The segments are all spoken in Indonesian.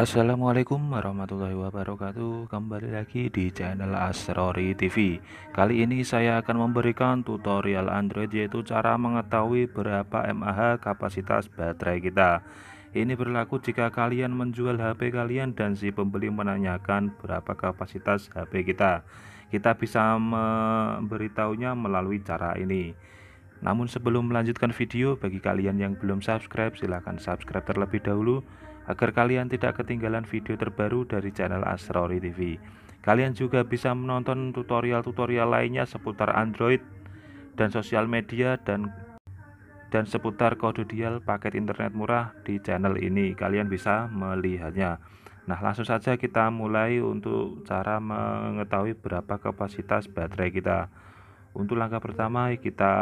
Assalamualaikum warahmatullahi wabarakatuh Kembali lagi di channel Astrori TV Kali ini saya akan memberikan tutorial Android Yaitu cara mengetahui berapa mAh kapasitas baterai kita Ini berlaku jika kalian menjual HP kalian Dan si pembeli menanyakan berapa kapasitas HP kita Kita bisa memberitahunya melalui cara ini namun sebelum melanjutkan video, bagi kalian yang belum subscribe, silahkan subscribe terlebih dahulu agar kalian tidak ketinggalan video terbaru dari channel Asrori TV. Kalian juga bisa menonton tutorial-tutorial lainnya seputar Android dan sosial media dan dan seputar kode dial paket internet murah di channel ini. Kalian bisa melihatnya. Nah, langsung saja kita mulai untuk cara mengetahui berapa kapasitas baterai kita. Untuk langkah pertama, kita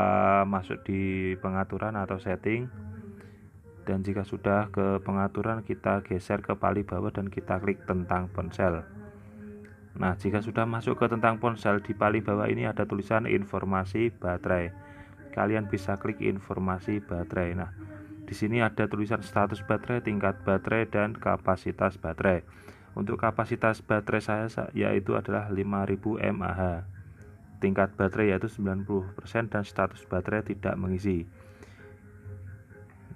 masuk di pengaturan atau setting dan jika sudah ke pengaturan kita geser ke paling bawah dan kita klik tentang ponsel nah jika sudah masuk ke tentang ponsel di paling bawah ini ada tulisan informasi baterai kalian bisa klik informasi baterai nah di sini ada tulisan status baterai tingkat baterai dan kapasitas baterai untuk kapasitas baterai saya yaitu adalah 5000 mAh tingkat baterai yaitu 90% dan status baterai tidak mengisi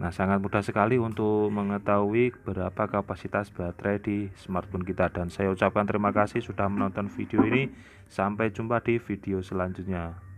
Nah, sangat mudah sekali untuk mengetahui berapa kapasitas baterai di smartphone kita dan saya ucapkan terima kasih sudah menonton video ini. Sampai jumpa di video selanjutnya.